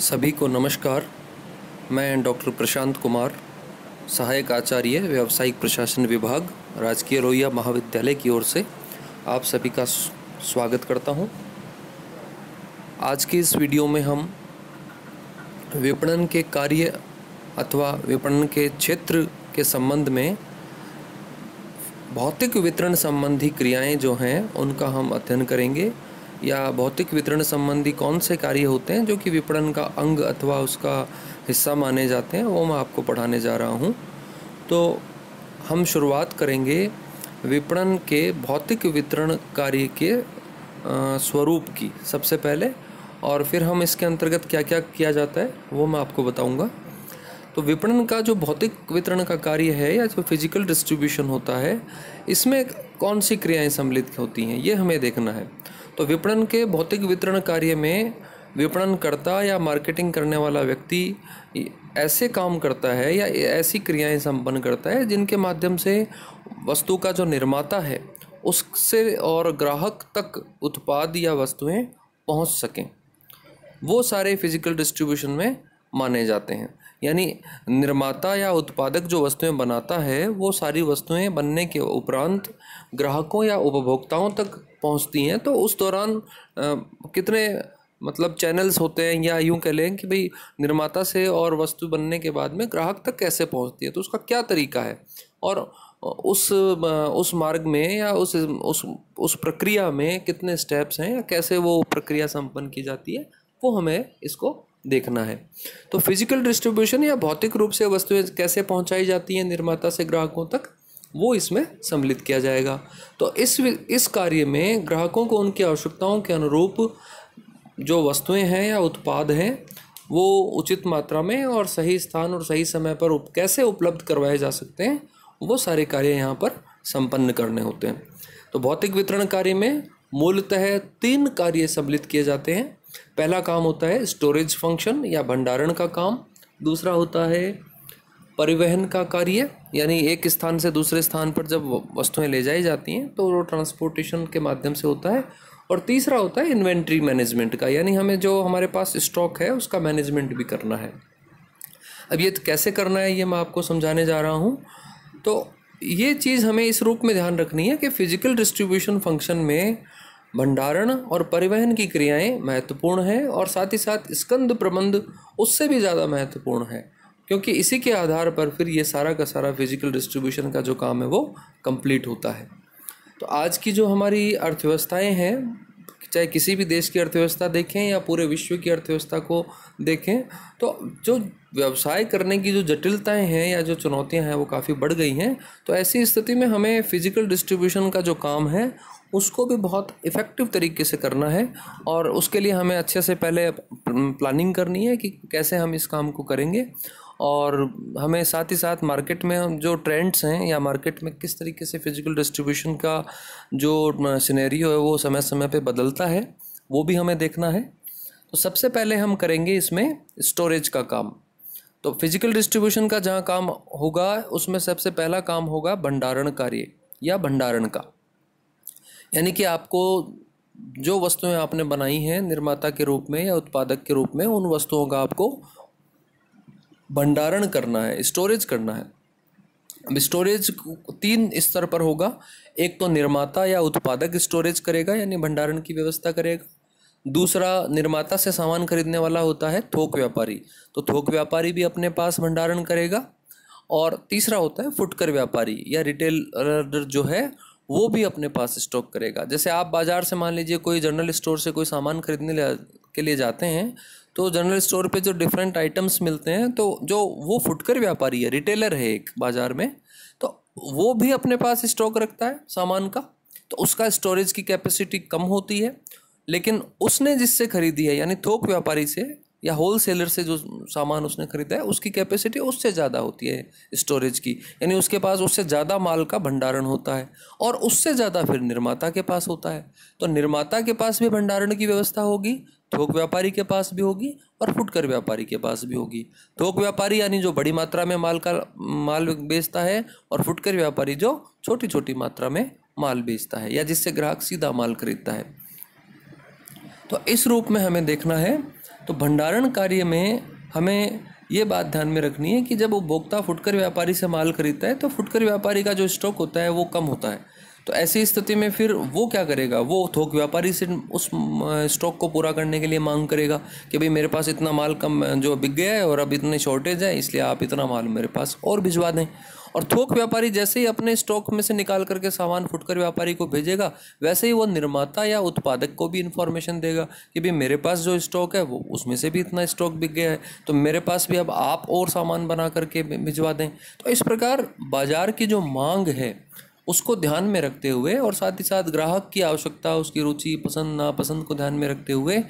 सभी को नमस्कार मैं डॉक्टर प्रशांत कुमार सहायक आचार्य व्यावसायिक प्रशासन विभाग राजकीय रोहिया महाविद्यालय की ओर से आप सभी का स्वागत करता हूं। आज के इस वीडियो में हम विपणन के कार्य अथवा विपणन के क्षेत्र के संबंध में भौतिक वितरण संबंधी क्रियाएं जो हैं उनका हम अध्ययन करेंगे या भौतिक वितरण संबंधी कौन से कार्य होते हैं जो कि विपणन का अंग अथवा उसका हिस्सा माने जाते हैं वो मैं आपको पढ़ाने जा रहा हूँ तो हम शुरुआत करेंगे विपणन के भौतिक वितरण कार्य के स्वरूप की सबसे पहले और फिर हम इसके अंतर्गत क्या क्या किया जाता है वो मैं आपको बताऊंगा तो विपणन का जो भौतिक वितरण का कार्य है या जो फिजिकल डिस्ट्रीब्यूशन होता है इसमें कौन सी क्रियाएं सम्मिलित होती हैं ये हमें देखना है तो विपणन के भौतिक वितरण कार्य में विपणनकर्ता या मार्केटिंग करने वाला व्यक्ति ऐसे काम करता है या ऐसी क्रियाएं संपन्न करता है जिनके माध्यम से वस्तु का जो निर्माता है उससे और ग्राहक तक उत्पाद या वस्तुएं पहुंच सकें वो सारे फिजिकल डिस्ट्रीब्यूशन में माने जाते हैं यानी निर्माता या उत्पादक जो वस्तुएं बनाता है वो सारी वस्तुएं बनने के उपरांत ग्राहकों या उपभोक्ताओं तक पहुंचती हैं तो उस दौरान कितने मतलब चैनल्स होते हैं या यूं कह लें कि भाई निर्माता से और वस्तु बनने के बाद में ग्राहक तक कैसे पहुंचती है तो उसका क्या तरीका है और उस उस मार्ग में या उस उस उस प्रक्रिया में कितने स्टेप्स हैं या कैसे वो प्रक्रिया संपन्न की जाती है वो हमें इसको देखना है तो फिजिकल डिस्ट्रीब्यूशन या भौतिक रूप से वस्तुएं कैसे पहुंचाई जाती हैं निर्माता से ग्राहकों तक वो इसमें सम्मिलित किया जाएगा तो इस इस कार्य में ग्राहकों को उनकी आवश्यकताओं के अनुरूप जो वस्तुएं हैं या उत्पाद हैं वो उचित मात्रा में और सही स्थान और सही समय पर उप, कैसे उपलब्ध करवाए जा सकते हैं वो सारे कार्य यहाँ पर संपन्न करने होते हैं तो भौतिक वितरण कार्य में मूलतः तीन कार्य सम्मिलित किए जाते हैं पहला काम होता है स्टोरेज फंक्शन या भंडारण का काम दूसरा होता है परिवहन का कार्य यानी एक स्थान से दूसरे स्थान पर जब वस्तुएं ले जाई जाती हैं तो वो ट्रांसपोर्टेशन के माध्यम से होता है और तीसरा होता है इन्वेंट्री मैनेजमेंट का यानी हमें जो हमारे पास स्टॉक है उसका मैनेजमेंट भी करना है अब ये कैसे करना है ये मैं आपको समझाने जा रहा हूँ तो ये चीज़ हमें इस रूप में ध्यान रखनी है कि फिजिकल डिस्ट्रीब्यूशन फंक्शन में भंडारण और परिवहन की क्रियाएं महत्वपूर्ण हैं और साथ ही साथ स्कंद प्रबंध उससे भी ज़्यादा महत्वपूर्ण है क्योंकि इसी के आधार पर फिर ये सारा का सारा फिजिकल डिस्ट्रीब्यूशन का जो काम है वो कंप्लीट होता है तो आज की जो हमारी अर्थव्यवस्थाएं हैं चाहे किसी भी देश की अर्थव्यवस्था देखें या पूरे विश्व की अर्थव्यवस्था को देखें तो जो व्यवसाय करने की जो जटिलताएं हैं या जो चुनौतियां हैं वो काफ़ी बढ़ गई हैं तो ऐसी स्थिति में हमें फिजिकल डिस्ट्रीब्यूशन का जो काम है उसको भी बहुत इफ़ेक्टिव तरीके से करना है और उसके लिए हमें अच्छे से पहले प्लानिंग करनी है कि कैसे हम इस काम को करेंगे और हमें साथ ही साथ मार्केट में जो ट्रेंड्स हैं या मार्केट में किस तरीके से फिजिकल डिस्ट्रीब्यूशन का जो सिनेरियो है वो समय समय पे बदलता है वो भी हमें देखना है तो सबसे पहले हम करेंगे इसमें स्टोरेज का काम तो फिजिकल डिस्ट्रीब्यूशन का जहाँ काम होगा उसमें सबसे पहला काम होगा भंडारण कार्य या भंडारण का यानी कि आपको जो वस्तुएं आपने बनाई हैं निर्माता के रूप में या उत्पादक के रूप में उन वस्तुओं का आपको भंडारण करना है स्टोरेज करना है अब स्टोरेज तीन स्तर पर होगा एक तो निर्माता या उत्पादक स्टोरेज करेगा यानी भंडारण की व्यवस्था करेगा दूसरा निर्माता से सामान खरीदने वाला होता है थोक व्यापारी तो थोक व्यापारी भी अपने पास भंडारण करेगा और तीसरा होता है फुटकर व्यापारी या रिटेलर जो है वो भी अपने पास स्टॉक करेगा जैसे आप बाज़ार से मान लीजिए कोई जनरल स्टोर से कोई सामान खरीदने के लिए जाते हैं तो जनरल स्टोर पे जो डिफरेंट आइटम्स मिलते हैं तो जो वो फुटकर व्यापारी है रिटेलर है एक बाज़ार में तो वो भी अपने पास स्टॉक रखता है सामान का तो उसका स्टोरेज की कैपेसिटी कम होती है लेकिन उसने जिससे खरीदी है यानी थोक व्यापारी से या होल सेलर से जो सामान उसने ख़रीदा है उसकी कैपेसिटी उससे ज़्यादा होती है स्टोरेज की यानी उसके पास उससे ज़्यादा माल का भंडारण होता है और उससे ज़्यादा फिर निर्माता के पास होता है तो निर्माता के पास भी भंडारण की व्यवस्था होगी थोक व्यापारी के पास भी होगी और फुटकर व्यापारी के पास भी होगी थोक व्यापारी यानी जो बड़ी मात्रा में माल का माल बेचता है और फुटकर व्यापारी जो छोटी छोटी मात्रा में माल बेचता है या जिससे ग्राहक सीधा माल खरीदता है तो इस रूप में हमें देखना है तो भंडारण कार्य में हमें ये बात ध्यान में रखनी है कि जब उपभोक्ता फुटकर व्यापारी से माल खरीदता है तो फुटकर व्यापारी का जो स्टॉक होता है वो कम होता है तो ऐसी स्थिति में फिर वो क्या करेगा वो थोक व्यापारी से उस स्टॉक को पूरा करने के लिए मांग करेगा कि भाई मेरे पास इतना माल कम जो बिक गया है और अब इतनी शॉर्टेज है इसलिए आप इतना माल मेरे पास और भिजवा दें और थोक व्यापारी जैसे ही अपने स्टॉक में से निकाल करके सामान फुटकर व्यापारी को भेजेगा वैसे ही वो निर्माता या उत्पादक को भी इन्फॉर्मेशन देगा कि भाई मेरे पास जो स्टॉक है वो उसमें से भी इतना स्टॉक बिक गया है तो मेरे पास भी अब आप और सामान बना करके भिजवा दें तो इस प्रकार बाज़ार की जो मांग है उसको ध्यान में रखते हुए और साथ ही साथ ग्राहक की आवश्यकता उसकी रुचि पसंद नापसंद को ध्यान में रखते हुए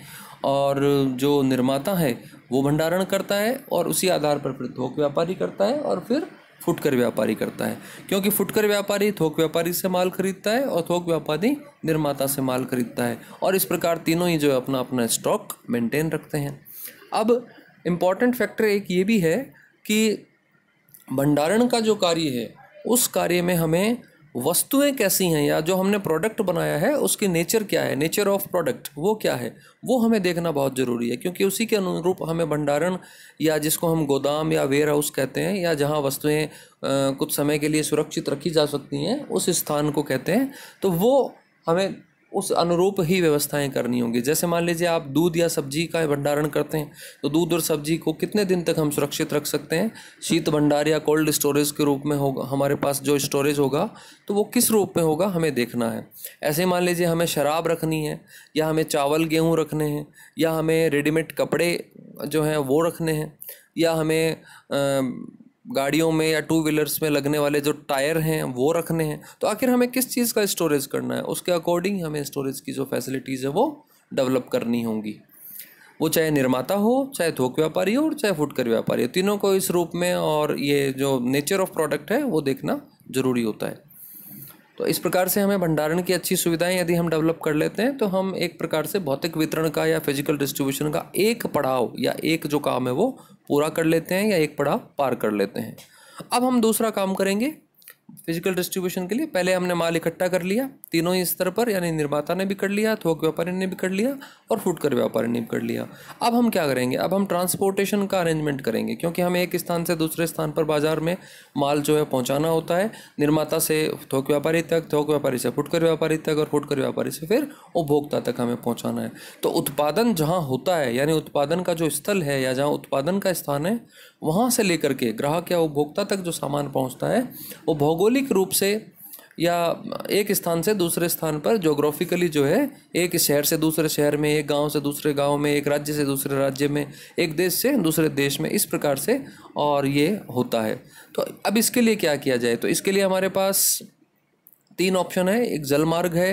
और जो निर्माता है वो भंडारण करता है और उसी आधार पर फिर थोक व्यापारी करता है और फिर फुटकर व्यापारी करता है क्योंकि फुटकर व्यापारी थोक व्यापारी से माल खरीदता है और थोक व्यापारी निर्माता से माल खरीदता है और इस प्रकार तीनों ही जो है अपना अपना स्टॉक मेंटेन रखते हैं अब इम्पॉर्टेंट फैक्टर एक ये भी है कि भंडारण का जो कार्य है उस कार्य में हमें वस्तुएं कैसी हैं या जो हमने प्रोडक्ट बनाया है उसके नेचर क्या है नेचर ऑफ प्रोडक्ट वो क्या है वो हमें देखना बहुत ज़रूरी है क्योंकि उसी के अनुरूप हमें भंडारण या जिसको हम गोदाम या वेयर हाउस कहते हैं या जहाँ वस्तुएं कुछ समय के लिए सुरक्षित रखी जा सकती हैं उस स्थान को कहते हैं तो वो हमें उस अनुरूप ही व्यवस्थाएं करनी होंगी जैसे मान लीजिए आप दूध या सब्जी का भंडारण करते हैं तो दूध और सब्जी को कितने दिन तक हम सुरक्षित रख सकते हैं शीत भंडार या कोल्ड स्टोरेज के रूप में होगा हमारे पास जो स्टोरेज होगा तो वो किस रूप में होगा हमें देखना है ऐसे मान लीजिए हमें शराब रखनी है या हमें चावल गेहूँ रखने हैं या हमें रेडीमेड कपड़े जो हैं वो रखने हैं या हमें आ, गाड़ियों में या टू व्हीलर्स में लगने वाले जो टायर हैं वो रखने हैं तो आखिर हमें किस चीज़ का स्टोरेज करना है उसके अकॉर्डिंग हमें स्टोरेज की जो फैसिलिटीज़ है वो डेवलप करनी होंगी वो चाहे निर्माता हो चाहे थोक व्यापारी हो और चाहे फुटकर व्यापारी हो तीनों को इस रूप में और ये जो नेचर ऑफ प्रोडक्ट है वो देखना ज़रूरी होता है तो इस प्रकार से हमें भंडारण की अच्छी सुविधाएं यदि हम डेवलप कर लेते हैं तो हम एक प्रकार से भौतिक वितरण का या फिजिकल डिस्ट्रीब्यूशन का एक पड़ाव या एक जो काम है वो पूरा कर लेते हैं या एक पड़ाव पार कर लेते हैं अब हम दूसरा काम करेंगे फिजिकल डिस्ट्रीब्यूशन के लिए पहले हमने माल इकट्ठा कर लिया तीनों ही स्तर पर यानी निर्माता ने भी कर लिया थोक व्यापारी ने भी कर लिया और फुटकर व्यापारी ने भी कर लिया अब हम क्या करेंगे अब हम ट्रांसपोर्टेशन का अरेंजमेंट करेंगे क्योंकि हमें एक स्थान से दूसरे स्थान पर बाजार में माल जो है पहुँचाना होता है निर्माता से थोक व्यापारी तक थोक व्यापारी से फुटकर व्यापारी तक और फुटकर व्यापारी से फिर उपभोक्ता तक हमें पहुँचाना है तो उत्पादन जहाँ होता है यानी उत्पादन का जो स्थल है या जहाँ उत्पादन का स्थान है वहाँ से लेकर के ग्राहक या उपभोक्ता तक जो सामान पहुँचता है वो भौगोलिक रूप से या एक स्थान से दूसरे स्थान पर जोग्राफिकली जो है एक शहर से दूसरे शहर में एक गांव से दूसरे गांव में एक राज्य से दूसरे राज्य में एक देश से दूसरे देश में इस प्रकार से और ये होता है तो अब इसके लिए क्या किया जाए तो इसके लिए हमारे पास तीन ऑप्शन है एक जल मार्ग है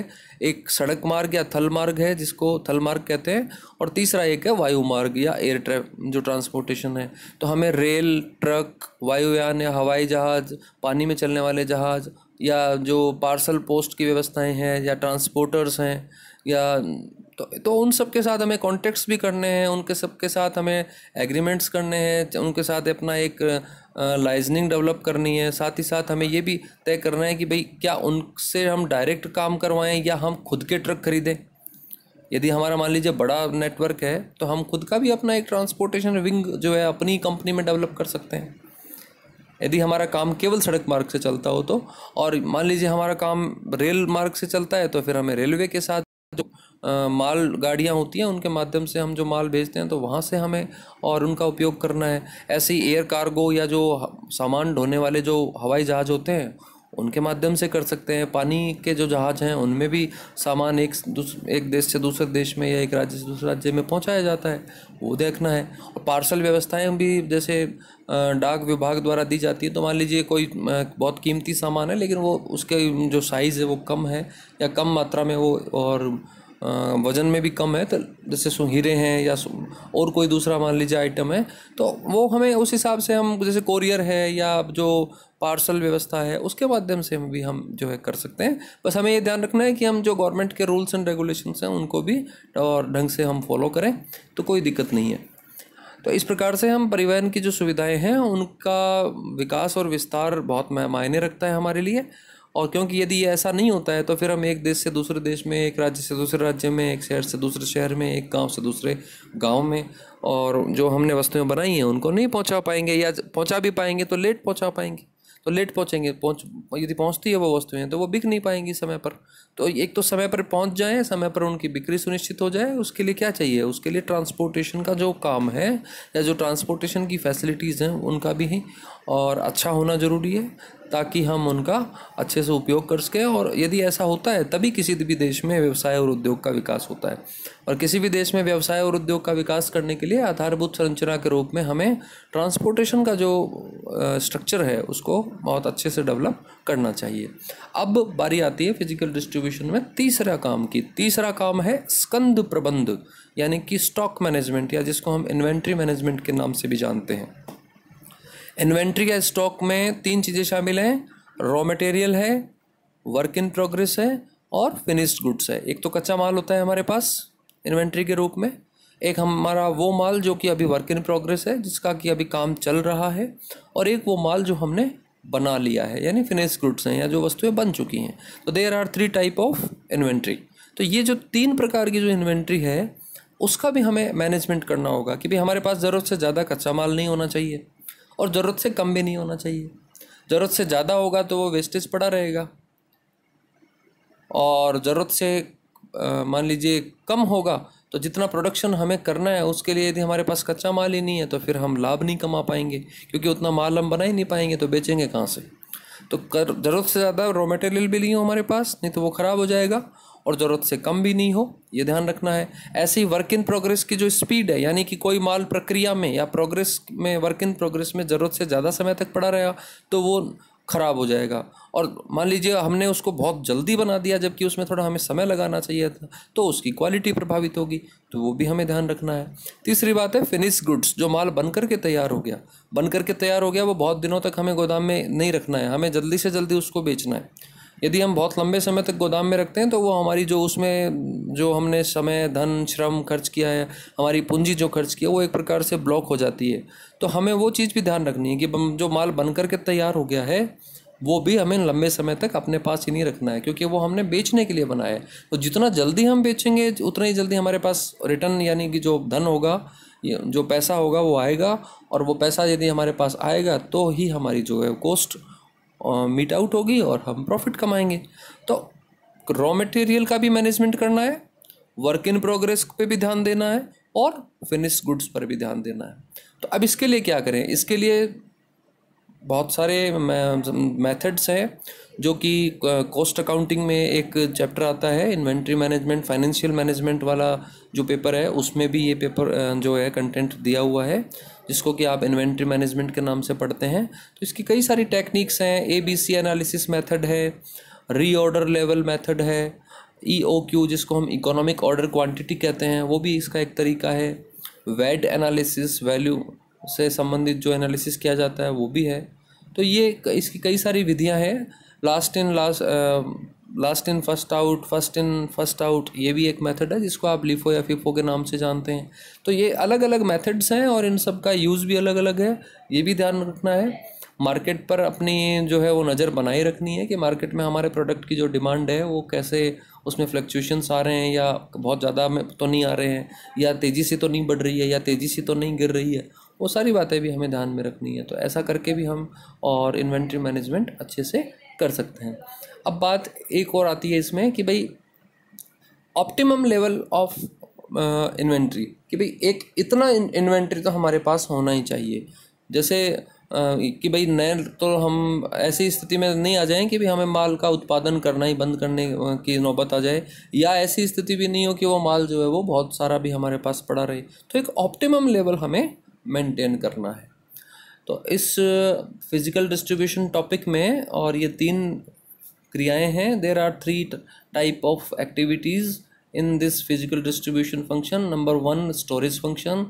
एक सड़क मार्ग या थल मार्ग है जिसको थल मार्ग कहते हैं और तीसरा एक है वायु मार्ग या एयर ट्रैप जो ट्रांसपोर्टेशन है तो हमें रेल ट्रक वायुयान या हवाई जहाज़ पानी में चलने वाले जहाज़ या जो पार्सल पोस्ट की व्यवस्थाएं हैं या ट्रांसपोर्टर्स हैं या तो तो उन सब के साथ हमें कॉन्टेक्ट्स भी करने हैं उनके सब के साथ हमें एग्रीमेंट्स करने हैं उनके साथ अपना एक लाइजनिंग डेवलप करनी है साथ ही साथ हमें ये भी तय करना है कि भाई क्या उनसे हम डायरेक्ट काम करवाएं या हम खुद के ट्रक खरीदें यदि हमारा मान लीजिए बड़ा नेटवर्क है तो हम खुद का भी अपना एक ट्रांसपोर्टेशन विंग जो है अपनी कंपनी में डेवलप कर सकते हैं यदि हमारा काम केवल सड़क मार्ग से चलता हो तो और मान लीजिए हमारा काम रेल मार्ग से चलता है तो फिर हमें रेलवे के साथ जो माल गाड़ियाँ होती हैं उनके माध्यम से हम जो माल भेजते हैं तो वहाँ से हमें और उनका उपयोग करना है ऐसे ही एयर कार्गो या जो सामान ढोने वाले जो हवाई जहाज़ होते हैं उनके माध्यम से कर सकते हैं पानी के जो जहाज़ हैं उनमें भी सामान एक एक देश से दूसरे देश में या एक राज्य से दूसरे राज्य में पहुंचाया जाता है वो देखना है और पार्सल व्यवस्थाएं भी जैसे डाक विभाग द्वारा दी जाती है तो मान लीजिए कोई बहुत कीमती सामान है लेकिन वो उसके जो साइज़ है वो कम है या कम मात्रा में वो और वज़न में भी कम है तो जैसे सुहीरे हैं या और कोई दूसरा मान लीजिए आइटम है तो वो हमें उस हिसाब से हम जैसे कोरियर है या जो पार्सल व्यवस्था है उसके माध्यम से भी हम जो है कर सकते हैं बस हमें ये ध्यान रखना है कि हम जो गवर्नमेंट के रूल्स एंड रेगुलेशंस हैं उनको भी और ढंग से हम फॉलो करें तो कोई दिक्कत नहीं है तो इस प्रकार से हम परिवहन की जो सुविधाएं हैं उनका विकास और विस्तार बहुत मायने रखता है हमारे लिए और क्योंकि यदि ऐसा नहीं होता है तो फिर हम एक देश से दूसरे देश में एक राज्य से दूसरे राज्य में एक शहर से दूसरे शहर में एक गांव से दूसरे गांव में और जो हमने वस्तुएं बनाई हैं उनको नहीं पहुंचा पाएंगे या पहुंचा भी पाएंगे तो लेट पहुंचा पाएंगे तो लेट पहुंचेंगे पहुंच यदि पहुंचती है वो वस्तुएं तो वो बिक नहीं पाएंगी समय पर तो एक तो समय पर पहुंच जाए समय पर उनकी बिक्री सुनिश्चित हो जाए उसके लिए क्या चाहिए उसके लिए ट्रांसपोर्टेशन का जो काम है या जो ट्रांसपोर्टेशन की फैसिलिटीज़ हैं उनका भी है और अच्छा होना ज़रूरी है ताकि हम उनका अच्छे से उपयोग कर सकें और यदि ऐसा होता है तभी किसी भी देश में व्यवसाय और उद्योग का विकास होता है और किसी भी देश में व्यवसाय और उद्योग का विकास करने के लिए आधारभूत संरचना के रूप में हमें ट्रांसपोर्टेशन का जो स्ट्रक्चर है उसको बहुत अच्छे से डेवलप करना चाहिए अब बारी आती है फिजिकल डिस्ट्रीब्यूशन में तीसरा काम की तीसरा काम है स्कंद प्रबंध यानी कि स्टॉक मैनेजमेंट या जिसको हम इन्वेंट्री मैनेजमेंट के नाम से भी जानते हैं इन्वेंट्री या स्टॉक में तीन चीज़ें शामिल हैं रॉ मटेरियल है वर्क इन प्रोग्रेस है और फिनिश्ड गुड्स है एक तो कच्चा माल होता है हमारे पास इन्वेंट्री के रूप में एक हमारा वो माल जो कि अभी वर्क इन प्रोग्रेस है जिसका कि अभी काम चल रहा है और एक वो माल जो हमने बना लिया है यानी फिनिश गुड्स हैं या जो वस्तुएं बन चुकी हैं तो there are three type of inventory तो ये जो तीन प्रकार की जो इन्वेंट्री है उसका भी हमें मैनेजमेंट करना होगा कि भाई हमारे पास ज़रूरत से ज़्यादा कच्चा माल नहीं होना चाहिए और ज़रूरत से कम भी नहीं होना चाहिए ज़रूरत से ज़्यादा होगा तो वो वेस्टेज पड़ा रहेगा और ज़रूरत से मान लीजिए कम होगा तो जितना प्रोडक्शन हमें करना है उसके लिए यदि हमारे पास कच्चा माल ही नहीं है तो फिर हम लाभ नहीं कमा पाएंगे क्योंकि उतना माल हम बना ही नहीं पाएंगे तो बेचेंगे कहाँ से तो कर ज़रूरत से ज़्यादा रॉ मटेरियल भी नहीं हो हमारे पास नहीं तो वो ख़राब हो जाएगा और ज़रूरत से कम भी नहीं हो ये ध्यान रखना है ऐसे ही वर्क इन प्रोग्रेस की जो स्पीड है यानी कि कोई माल प्रक्रिया में या प्रोग्रेस में वर्क इन प्रोग्रेस में ज़रूरत से ज़्यादा समय तक पड़ा रहेगा तो वो ख़राब हो जाएगा और मान लीजिए हमने उसको बहुत जल्दी बना दिया जबकि उसमें थोड़ा हमें समय लगाना चाहिए था तो उसकी क्वालिटी प्रभावित होगी तो वो भी हमें ध्यान रखना है तीसरी बात है फिनिश गुड्स जो माल बन करके तैयार हो गया बन करके तैयार हो गया वो बहुत दिनों तक हमें गोदाम में नहीं रखना है हमें जल्दी से जल्दी उसको बेचना है यदि हम बहुत लंबे समय तक गोदाम में रखते हैं तो वो हमारी जो उसमें जो हमने समय धन श्रम खर्च किया है हमारी पूंजी जो खर्च किया वो एक प्रकार से ब्लॉक हो जाती है तो हमें वो चीज़ भी ध्यान रखनी है कि जो माल बन करके तैयार हो गया है वो भी हमें लंबे समय तक अपने पास ही नहीं रखना है क्योंकि वो हमने बेचने के लिए बनाया है तो जितना जल्दी हम बेचेंगे उतना ही जल्दी हमारे पास रिटर्न यानी कि जो धन होगा जो पैसा होगा वो आएगा और वो पैसा यदि हमारे पास आएगा तो ही हमारी जो है कोस्ट मीट आउट होगी और हम प्रॉफिट कमाएंगे तो रॉ मटेरियल का भी मैनेजमेंट करना है वर्क इन प्रोग्रेस पे भी ध्यान देना है और फिनिश गुड्स पर भी ध्यान देना है तो अब इसके लिए क्या करें इसके लिए बहुत सारे मेथड्स हैं जो कि कॉस्ट अकाउंटिंग में एक चैप्टर आता है इन्वेंट्री मैनेजमेंट फाइनेंशियल मैनेजमेंट वाला जो पेपर है उसमें भी ये पेपर जो है कंटेंट दिया हुआ है जिसको कि आप इन्वेंट्री मैनेजमेंट के नाम से पढ़ते हैं तो इसकी कई सारी टेक्निक्स हैं A B C analysis method है रीऑर्डर लेवल मैथड है ई ओ क्यू जिसको हम इकोनॉमिक ऑर्डर क्वांटिटी कहते हैं वो भी इसका एक तरीका है वेड एनालिसिस वैल्यू से संबंधित जो एनालिसिस किया जाता है वो भी है तो ये इसकी कई सारी विधियाँ हैं last in last last in first out first in first out ये भी एक मेथड है जिसको आप लिफो या फिफो के नाम से जानते हैं तो ये अलग अलग मेथड्स हैं और इन सब का यूज़ भी अलग अलग है ये भी ध्यान रखना है मार्केट पर अपनी जो है वो नज़र बनाए रखनी है कि मार्केट में हमारे प्रोडक्ट की जो डिमांड है वो कैसे उसमें फ्लक्चुएशंस आ रहे हैं या बहुत ज़्यादा में तो नहीं आ रहे हैं या तेज़ी से तो नहीं बढ़ रही है या तेज़ी से तो नहीं गिर रही है वो सारी बातें भी हमें ध्यान में रखनी है तो ऐसा करके भी हम और इन्वेंट्री मैनेजमेंट अच्छे से कर सकते हैं अब बात एक और आती है इसमें कि भाई ऑप्टिमम लेवल ऑफ इन्वेंट्री कि भाई एक इतना इन्वेंट्री तो हमारे पास होना ही चाहिए जैसे कि भाई नए तो हम ऐसी स्थिति में नहीं आ जाएं कि भाई हमें माल का उत्पादन करना ही बंद करने की नौबत आ जाए या ऐसी स्थिति भी नहीं हो कि वो माल जो है वो बहुत सारा भी हमारे पास पड़ा रहे तो एक ऑप्टिमम लेवल हमें मेंटेन करना है तो इस फिज़िकल डिस्ट्रीब्यूशन टॉपिक में और ये तीन क्रियाएं हैं there are three type of activities in this physical distribution function number one storage function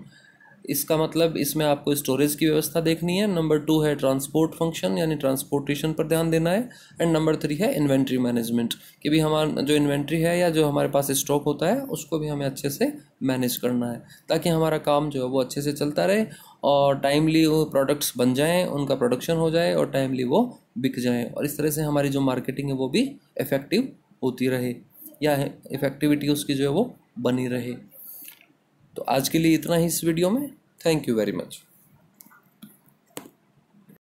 इसका मतलब इसमें आपको स्टोरेज की व्यवस्था देखनी है नंबर टू है ट्रांसपोर्ट फंक्शन यानी ट्रांसपोर्टेशन पर ध्यान देना है एंड नंबर थ्री है इन्वेंट्री मैनेजमेंट कि भी हमारा जो इन्वेंट्री है या जो हमारे पास स्टॉक होता है उसको भी हमें अच्छे से मैनेज करना है ताकि हमारा काम जो है वो अच्छे से चलता रहे और टाइमली वो प्रोडक्ट्स बन जाएँ उनका प्रोडक्शन हो जाए और टाइमली वो बिक जाएँ और इस तरह से हमारी जो मार्केटिंग है वो भी इफ़ेक्टिव होती रहे या इफ़ेक्टिविटी उसकी जो है वो बनी रहे तो आज के लिए इतना ही इस वीडियो में थैंक यू वेरी मच